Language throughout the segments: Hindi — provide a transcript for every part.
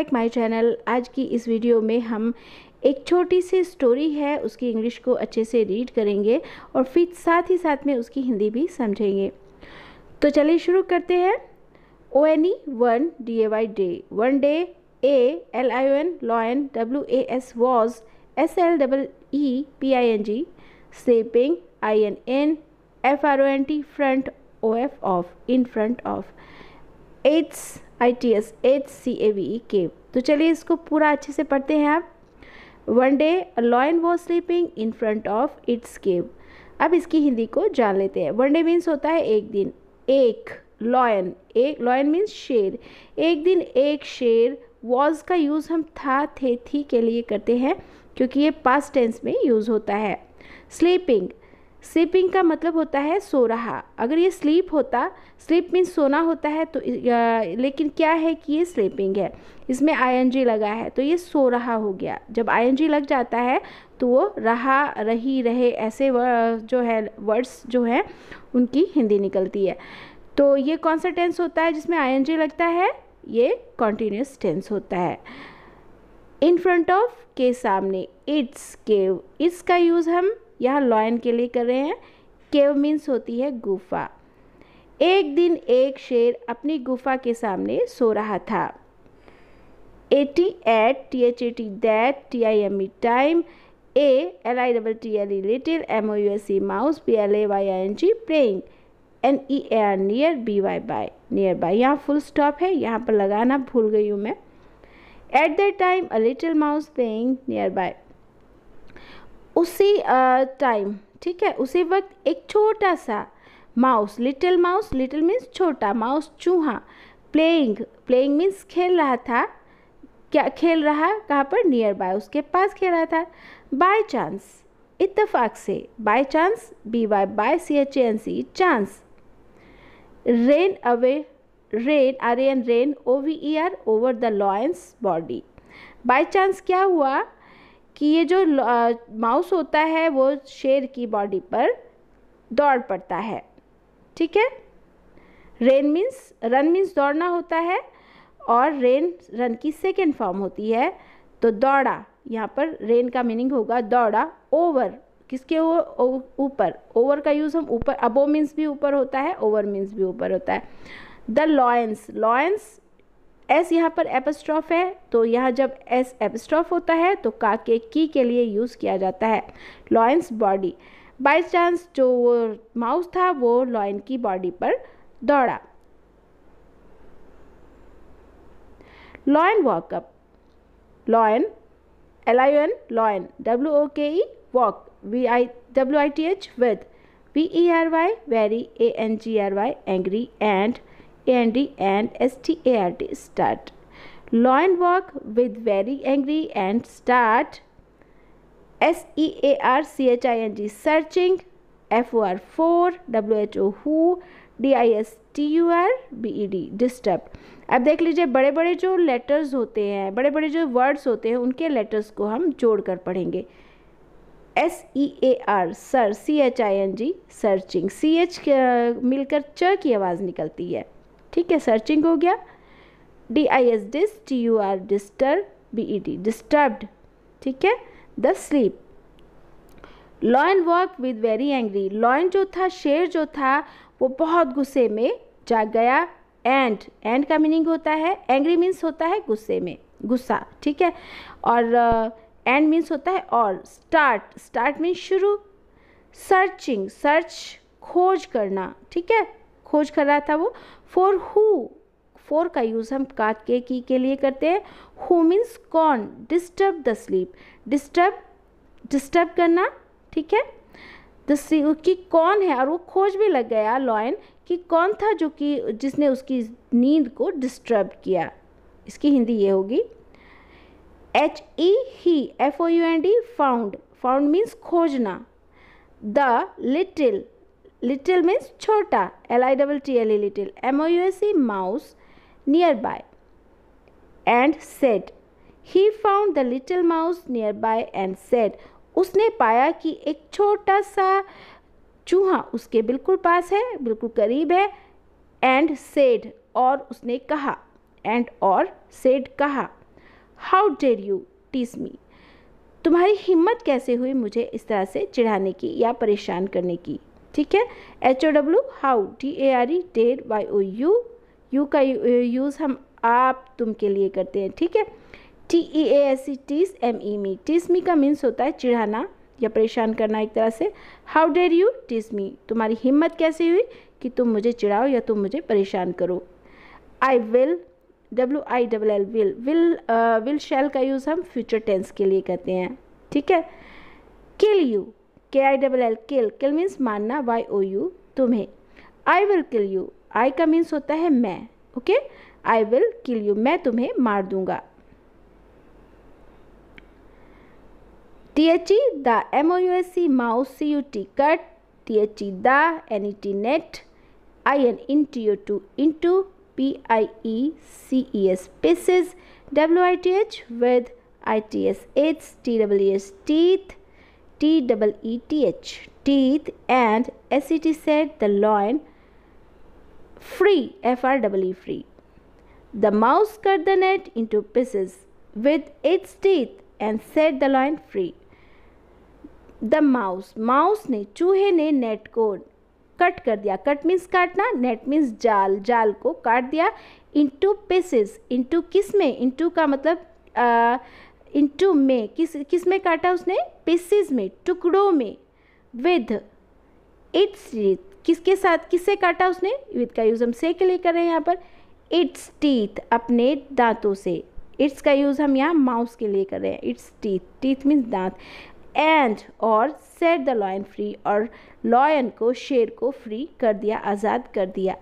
बैक माय चैनल आज की इस वीडियो में हम एक छोटी सी स्टोरी है उसकी इंग्लिश को अच्छे से रीड करेंगे और फिर साथ ही साथ में उसकी हिंदी भी समझेंगे तो चलिए शुरू करते हैं O N E one D A Y day one day A L I N lion W A S was S L double E P I N G sleeping I N N F R O N T front O F of in front of its I T S H C A V E cave तो चलिए इसको पूरा अच्छे से पढ़ते हैं आप one day lion was sleeping in front of its cave अब इसकी हिंदी को जान लेते हैं वन डे मीन्स होता है एक दिन एक लॉयन एक लॉयन मीन्स शेर एक दिन एक शेर वॉज का यूज़ हम था थे थी के लिए करते हैं क्योंकि ये पास्ट टेंस में यूज़ होता है स्लीपिंग स्लीपिंग का मतलब होता है सो रहा अगर ये स्लीप होता स्लीप मीन सोना होता है तो आ, लेकिन क्या है कि ये स्लीपिंग है इसमें आईएनजी लगा है तो ये सो रहा हो गया जब आईएनजी लग जाता है तो वो रहा रही रहे ऐसे जो है वर्ड्स जो है उनकी हिंदी निकलती है तो ये कौन सा टेंस होता है जिसमें आईएनजी लगता है ये कॉन्टीन्यूस टेंस होता है इन फ्रंट ऑफ के सामने इट्स के इसका यूज़ हम यहाँ लॉयन के लिए कर रहे हैं केव मीन्स होती है गुफा एक दिन एक शेर अपनी गुफा के सामने सो रहा था A T at T H A T that T I M E time A L I double T L E little M O U S E mouse P L A Y I N G playing N E A R near B Y by near by यहाँ फुल स्टॉप है यहाँ पर लगाना भूल गई हूँ मैं at that time a little mouse playing near by उसी टाइम ठीक है उसी वक्त एक छोटा सा mouse little mouse little means छोटा माउस चूहा प्लेइंग प्लेइंग मीन्स खेल रहा था क्या खेल रहा कहाँ पर नियर बाय उसके पास खेल रहा था बाय चांस इतफाक से by chance B Y by C H N C chance ran away ran R N ran O V E R over the lion's body by chance क्या हुआ कि ये जो माउस होता है वो शेर की बॉडी पर दौड़ पड़ता है ठीक है रेन मीन्स रन मीन्स दौड़ना होता है और रेन रन की सेकेंड फॉर्म होती है तो दौड़ा यहाँ पर रेन का मीनिंग होगा दौड़ा ओवर किसके ऊपर ओवर का यूज़ हम ऊपर अबो मीन्स भी ऊपर होता है ओवर मीन्स भी ऊपर होता है द लॉयंस लॉयंस एस यहाँ पर एपस्ट्रॉफ है तो यहाँ जब एस एपस्ट्रॉफ होता है तो का के की के लिए यूज़ किया जाता है लॉयंस बॉडी बाई चांस जो वो माउस था वो लॉयन की बॉडी पर दौड़ा lion woke up lion L I N lion W O K E woke V I W I T H with V E R Y very A N G R Y angry and N D and S T A R T start lion woke with very angry and start S E A R C H I N G searching F O R for W H O who D I S T U R B E D disturb अब देख लीजिए बड़े बड़े जो लेटर्स होते हैं बड़े बड़े जो वर्ड्स होते हैं उनके लेटर्स को हम जोड़ कर पढ़ेंगे S E A R sear C H I N G searching C H मिलकर च की आवाज़ निकलती है ठीक है सर्चिंग हो गया D I S dis T U R disturb B E D disturbed ठीक है the sleep lion work with very angry lion जो था शेर जो था वो बहुत गुस्से में जाग गया एंड एंड का मीनिंग होता है एंग्री मीन्स होता है गुस्से में गुस्सा ठीक है और एंड uh, मीन्स होता है और स्टार्ट स्टार्ट मीन्स शुरू सर्चिंग सर्च खोज करना ठीक है खोज कर रहा था वो फॉर हु फोर का यूज़ हम काट के की के लिए करते हैं हु मीन्स कौन disturb the sleep disturb disturb करना ठीक है द कि कौन है और वो खोज भी लग गया लॉयन कि कौन था जो कि जिसने उसकी नींद को डिस्टर्ब किया इसकी हिंदी ये होगी H E he F O U N D found found means खोजना द लिटिल लिटिल छोटा L I double T L E little M O U S C mouse near by and set he found the little mouse near by and set उसने पाया कि एक छोटा सा चूहा उसके बिल्कुल पास है बिल्कुल करीब है एंड सेड और उसने कहा एंड और सेड कहा हाउ डेर यू टीस मी तुम्हारी हिम्मत कैसे हुई मुझे इस तरह से चिढ़ाने की या परेशान करने की ठीक है H O W how T A R E dare Y O U you का यूज़ uh, हम आप तुम के लिए करते हैं ठीक है T E A S E टीस एम ई मी टीस मी का मीन्स होता है चिढ़ाना या परेशान करना एक तरह से हाउ डेर यू टीस मी तुम्हारी हिम्मत कैसे हुई कि तुम मुझे चिढ़ाओ या तुम मुझे परेशान करो I will W I double L will will will shall का यूज़ हम फ्यूचर टेंस के लिए करते हैं ठीक है kill you K I double L kill kill means मानना वाई ओ यू तुम्हें आई विल किल यू आई का मीन्स होता है मैं okay I will kill you मैं तुम्हें मार दूंगा T H E the M O U S C mouse C U T cut T H E the N E T net I N in T O to into P I E C E S pieces W I T H with I T S H T W S teeth T double E T H, teeth, and S E T said, the loin, free, F R double E free. The mouse cut the net into pieces with its teeth and set the loin free. The mouse mouse ने चूहे ने net को कट कर दिया कट मीन्स काटना नेट मीन्स जाल जाल को काट दिया इंटू पीसेस इंटू किस में इंटू का मतलब uh, टू में किस किस में काटा उसने पीसीज में टुकड़ों में विद इट्स टीथ किसके साथ किससे काटा उसने विद का यूज़ हम से के लिए कर रहे हैं यहाँ पर इट्स टीथ अपने दांतों से इट्स का यूज़ हम यहाँ माउस के लिए कर रहे हैं इट्स टीथ टीथ मीन्स दांत एंड और सेट द लॉयन फ्री और लॉयन को शेर को फ्री कर दिया आज़ाद कर दिया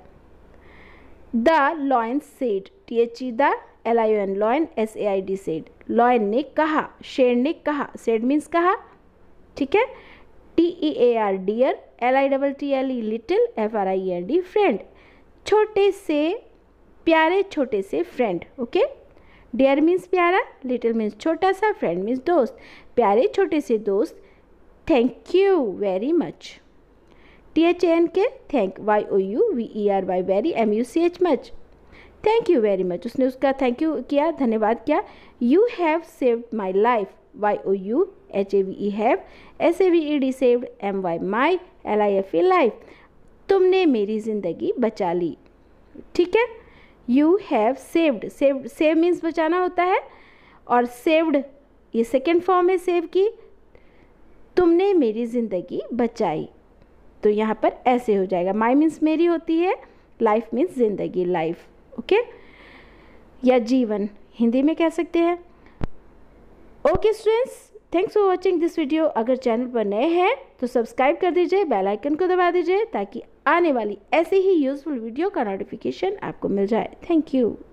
the lion said T H E the L I N lion S A I D said lion ने कहा शेर ने कहा शेड मीन्स कहा ठीक है T E A R dear L I double T L E little F R I N D friend छोटे से प्यारे छोटे से फ्रेंड ओके डियर मीन्स प्यारा लिटिल मीन्स छोटा सा फ्रेंड मीन्स दोस्त प्यारे छोटे से दोस्त thank you very much T H N K thank Y O U V E R Y very M U C H much thank you very much उसने उसका थैंक यू किया धन्यवाद किया you have saved my life Y O U H A V E have S A V E D saved M Y my L I F E life तुमने मेरी ज़िंदगी बचा ली ठीक है you have saved saved save means बचाना होता है और सेव्ड ये सेकेंड फॉर्म है सेव की तुमने मेरी ज़िंदगी बचाई तो यहाँ पर ऐसे हो जाएगा माई मीन्स मेरी होती है लाइफ मीन्स ज़िंदगी लाइफ ओके या जीवन हिंदी में कह सकते हैं okay students thanks for watching this video अगर चैनल पर नए हैं तो सब्सक्राइब कर दीजिए बेल आइकन को दबा दीजिए ताकि आने वाली ऐसी ही यूज़फुल वीडियो का नोटिफिकेशन आपको मिल जाए थैंक यू